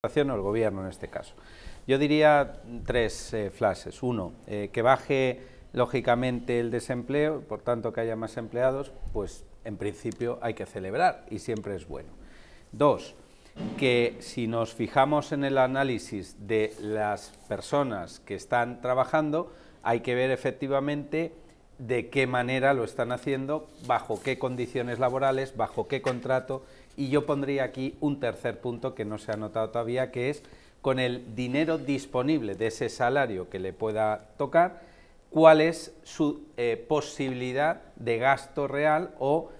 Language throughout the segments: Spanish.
o el gobierno en este caso. Yo diría tres eh, frases. Uno, eh, que baje lógicamente el desempleo, por tanto que haya más empleados, pues en principio hay que celebrar y siempre es bueno. Dos, que si nos fijamos en el análisis de las personas que están trabajando, hay que ver efectivamente de qué manera lo están haciendo, bajo qué condiciones laborales, bajo qué contrato. Y yo pondría aquí un tercer punto que no se ha notado todavía, que es con el dinero disponible de ese salario que le pueda tocar, cuál es su eh, posibilidad de gasto real o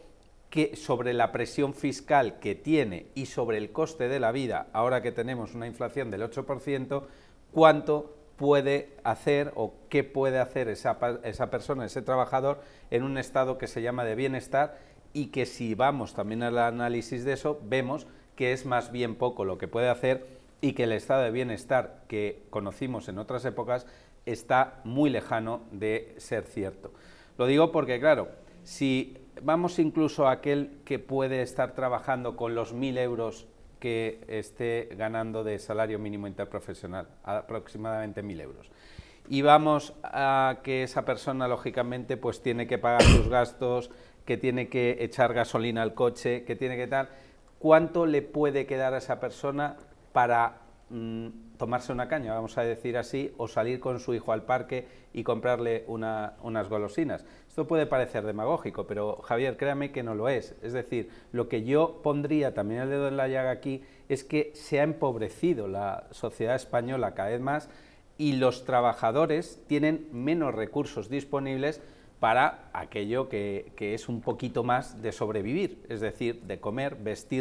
que sobre la presión fiscal que tiene y sobre el coste de la vida, ahora que tenemos una inflación del 8%, cuánto puede hacer o qué puede hacer esa, persona, ese trabajador, en un estado que se llama de bienestar y que si vamos también al análisis de eso, vemos que es más bien poco lo que puede hacer y que el estado de bienestar que conocimos en otras épocas está muy lejano de ser cierto. Lo digo porque, claro, si vamos incluso a aquel que puede estar trabajando con los 1.000 euros que esté ganando de salario mínimo interprofesional, aproximadamente 1.000 euros. Y vamos a que esa persona, lógicamente, pues tiene que pagar sus gastos, que tiene que echar gasolina al coche, que tiene que tal. ¿Cuánto le puede quedar a esa persona para Mm, tomarse una caña, vamos a decir así, o salir con su hijo al parque y comprarle unas golosinas. Esto puede parecer demagógico, pero Javier, créame que no lo es. Es decir, lo que yo pondría también el dedo en la llaga aquí es que se ha empobrecido la sociedad española cada vez más y los trabajadores tienen menos recursos disponibles para aquello que, que es un poquito más de sobrevivir, es decir, de comer, vestir.